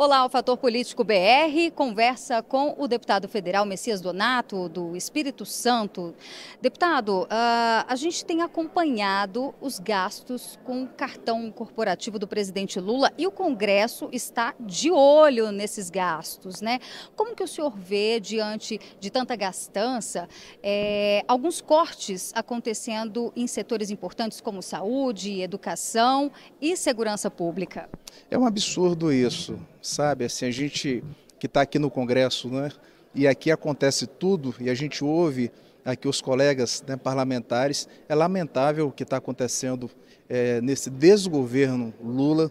Olá, o Fator Político BR conversa com o deputado federal Messias Donato, do Espírito Santo. Deputado, ah, a gente tem acompanhado os gastos com o cartão corporativo do presidente Lula e o Congresso está de olho nesses gastos, né? Como que o senhor vê, diante de tanta gastança, é, alguns cortes acontecendo em setores importantes como saúde, educação e segurança pública? É um absurdo isso sabe? Assim, a gente que está aqui no Congresso, né? E aqui acontece tudo e a gente ouve aqui os colegas né, parlamentares. É lamentável o que está acontecendo é, nesse desgoverno Lula.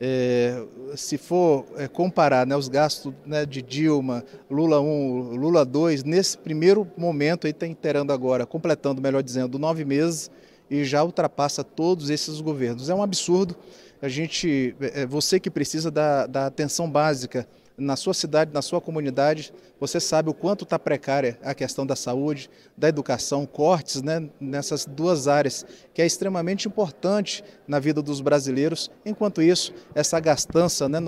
É, se for é, comparar né, os gastos né, de Dilma, Lula 1, Lula 2, nesse primeiro momento, ele está inteirando agora, completando, melhor dizendo, nove meses e já ultrapassa todos esses governos. É um absurdo a gente, é, é, você que precisa da, da atenção básica na sua cidade, na sua comunidade, você sabe o quanto está precária a questão da saúde, da educação, cortes né, nessas duas áreas, que é extremamente importante na vida dos brasileiros. Enquanto isso, essa gastança né,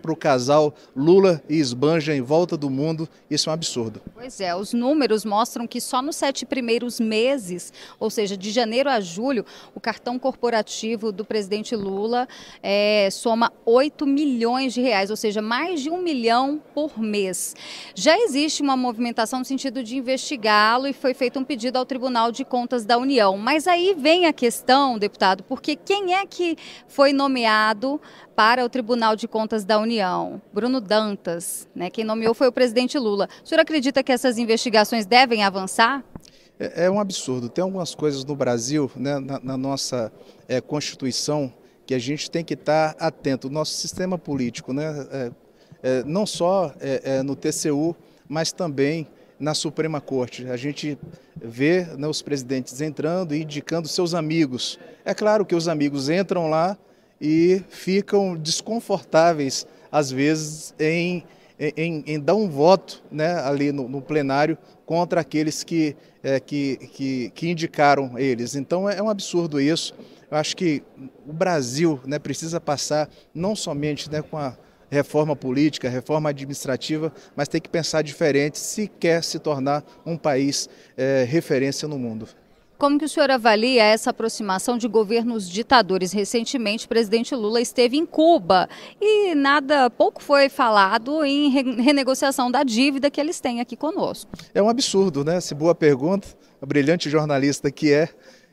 para o casal Lula e Esbanja em volta do mundo, isso é um absurdo. Pois é, os números mostram que só nos sete primeiros meses, ou seja, de janeiro a julho, o cartão corporativo do presidente Lula é, soma 8 milhões de reais, ou seja, mais de um milhão milhão por mês. Já existe uma movimentação no sentido de investigá-lo e foi feito um pedido ao Tribunal de Contas da União. Mas aí vem a questão, deputado, porque quem é que foi nomeado para o Tribunal de Contas da União? Bruno Dantas, né? Quem nomeou foi o presidente Lula. O senhor acredita que essas investigações devem avançar? É, é um absurdo. Tem algumas coisas no Brasil, né, na, na nossa é, Constituição, que a gente tem que estar atento. nosso sistema político, né, é, eh, não só eh, eh, no TCU, mas também na Suprema Corte. A gente vê né, os presidentes entrando e indicando seus amigos. É claro que os amigos entram lá e ficam desconfortáveis, às vezes, em, em, em dar um voto né, ali no, no, plenário contra aqueles que, é, que, que, que, indicaram eles. Então é, é um absurdo isso. Eu acho que o Brasil né, precisa passar não somente né, com a reforma política, reforma administrativa, mas tem que pensar diferente se quer se tornar um país é, referência no mundo. Como que o senhor avalia essa aproximação de governos ditadores? Recentemente, o presidente Lula esteve em Cuba e nada, pouco foi falado em renegociação da dívida que eles têm aqui conosco. É um absurdo, né? Se boa pergunta, a brilhante jornalista que é,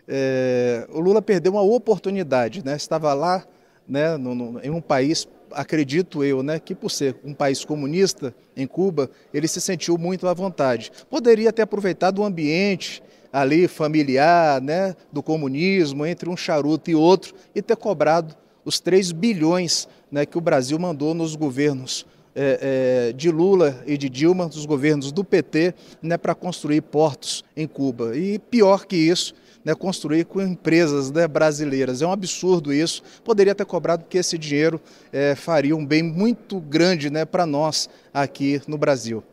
é o Lula perdeu uma oportunidade, né? Estava lá né, no, no, em um país acredito eu, né, que por ser um país comunista em Cuba, ele se sentiu muito à vontade. Poderia ter aproveitado o ambiente ali familiar, né, do comunismo, entre um charuto e outro, e ter cobrado os 3 bilhões né, que o Brasil mandou nos governos é, é, de Lula e de Dilma, dos governos do PT, né, para construir portos em Cuba. E pior que isso, né, construir com empresas né, brasileiras. É um absurdo isso. Poderia ter cobrado que esse dinheiro é, faria um bem muito grande né, para nós aqui no Brasil.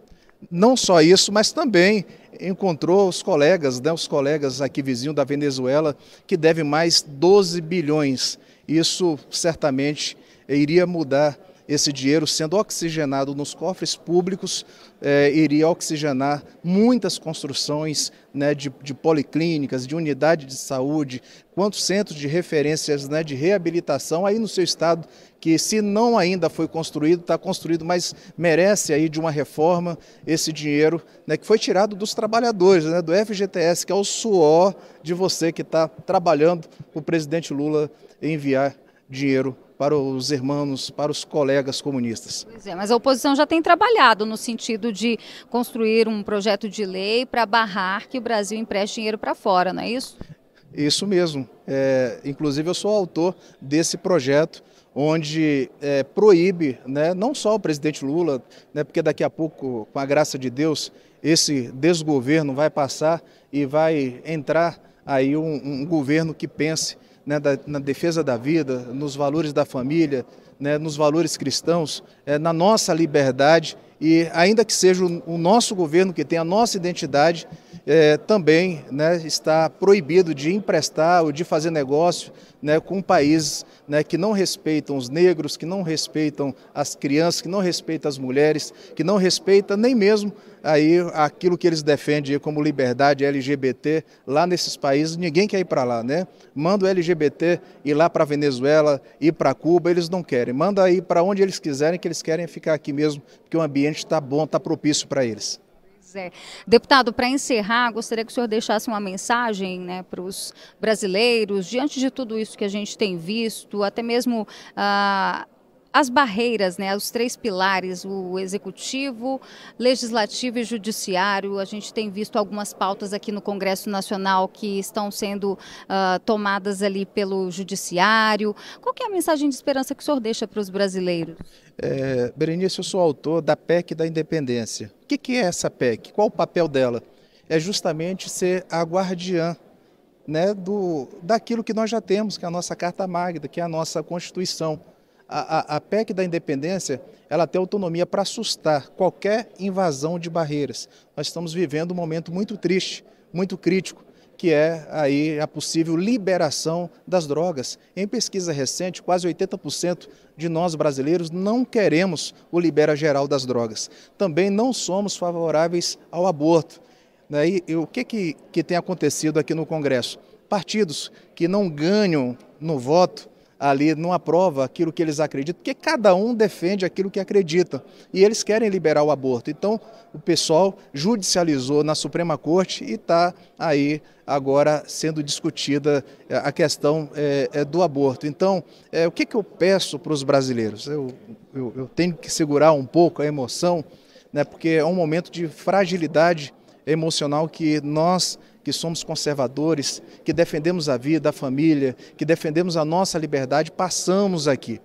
Não só isso, mas também encontrou os colegas, né, os colegas aqui vizinhos da Venezuela, que devem mais 12 bilhões. Isso certamente iria mudar esse dinheiro sendo oxigenado nos cofres públicos eh, iria oxigenar muitas construções né, de, de, policlínicas, de unidade de saúde, quantos centros de referências né, de reabilitação aí no seu estado, que se não ainda foi construído, está construído, mas merece aí de uma reforma esse dinheiro né, que foi tirado dos trabalhadores, né, do FGTS, que é o suor de você que está trabalhando, o presidente Lula enviar dinheiro para os irmãos, para os colegas comunistas. Pois é, mas a oposição já tem trabalhado no sentido de construir um projeto de lei para barrar que o Brasil empreste dinheiro para fora, não é isso? Isso mesmo. É, inclusive, eu sou autor desse projeto onde é, proíbe né, não só o presidente Lula, né, porque daqui a pouco, com a graça de Deus, esse desgoverno vai passar e vai entrar aí um, um governo que pense né, da, na defesa da vida, nos valores da família, né, nos valores cristãos, é, na nossa liberdade e, ainda que seja o, o nosso governo que tem a nossa identidade, é, também né, está proibido de emprestar ou de fazer negócio né, com países né, que não respeitam os negros, que não respeitam as crianças, que não respeitam as mulheres, que não respeita nem mesmo aí aquilo que eles defendem como liberdade LGBT lá nesses países, ninguém quer ir para lá, né? Manda o LGBT ir lá para Venezuela, ir para Cuba, eles não querem. Manda aí para onde eles quiserem, que eles querem ficar aqui mesmo, porque o ambiente está bom, está propício para eles. Deputado, para encerrar, gostaria que o senhor deixasse uma mensagem né, para os brasileiros, diante de tudo isso que a gente tem visto, até mesmo ah, as barreiras, né, os três pilares, o executivo, legislativo e judiciário. A gente tem visto algumas pautas aqui no Congresso Nacional que estão sendo uh, tomadas ali pelo judiciário. Qual é a mensagem de esperança que o senhor deixa para os brasileiros? É, Berenice, eu sou autor da PEC da Independência. O que, que é essa PEC? Qual o papel dela? É justamente ser a guardiã né, do, daquilo que nós já temos, que é a nossa Carta Magna, que é a nossa Constituição a, a, a PEC da independência ela tem autonomia para assustar qualquer invasão de barreiras. Nós estamos vivendo um momento muito triste, muito crítico, que é aí a possível liberação das drogas. Em pesquisa recente, quase 80% de nós brasileiros não queremos o libera geral das drogas. Também não somos favoráveis ao aborto. Né? E o que, que, que tem acontecido aqui no Congresso? Partidos que não ganham no voto ali numa prova aquilo que eles acreditam, porque cada um defende aquilo que acredita e eles querem liberar o aborto. Então o pessoal judicializou na Suprema Corte e está aí agora sendo discutida eh, a questão é, é, do aborto. Então é, o que, que eu peço para os brasileiros? Eu, eu, eu tenho que segurar um pouco a emoção, né, porque é um momento de fragilidade emocional que nós que somos conservadores, que defendemos a vida, a família, que defendemos a nossa liberdade, passamos aqui.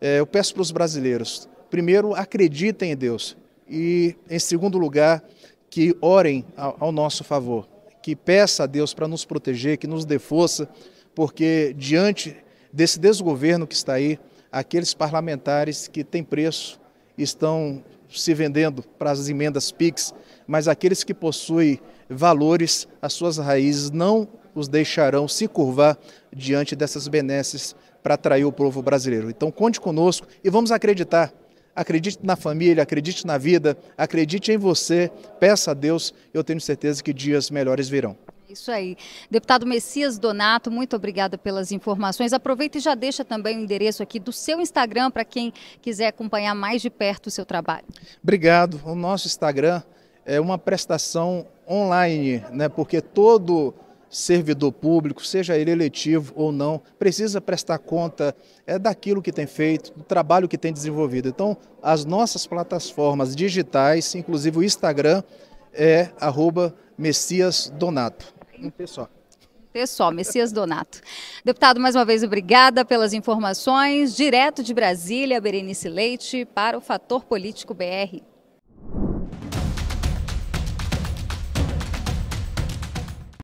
É, eu peço para os brasileiros, primeiro, acreditem em Deus e, em segundo lugar, que orem ao nosso favor, que peça a Deus para nos proteger, que nos dê força, porque diante desse desgoverno que está aí, aqueles parlamentares que têm preço estão se vendendo para as emendas PIX, mas aqueles que possuem valores, as suas raízes não os deixarão se curvar diante dessas benesses para atrair o povo brasileiro. Então conte conosco e vamos acreditar. Acredite na família, acredite na vida, acredite em você, peça a Deus, eu tenho certeza que dias melhores virão. Isso aí. Deputado Messias Donato, muito obrigada pelas informações. Aproveita e já deixa também o endereço aqui do seu Instagram para quem quiser acompanhar mais de perto o seu trabalho. Obrigado. O nosso Instagram é uma prestação online, né? porque todo servidor público, seja ele eletivo ou não, precisa prestar conta é, daquilo que tem feito, do trabalho que tem desenvolvido. Então, as nossas plataformas digitais, inclusive o Instagram, é arroba Messias Donato. Um pessoal. Pessoal, Messias Donato. Deputado, mais uma vez, obrigada pelas informações. Direto de Brasília, Berenice Leite, para o Fator Político BR.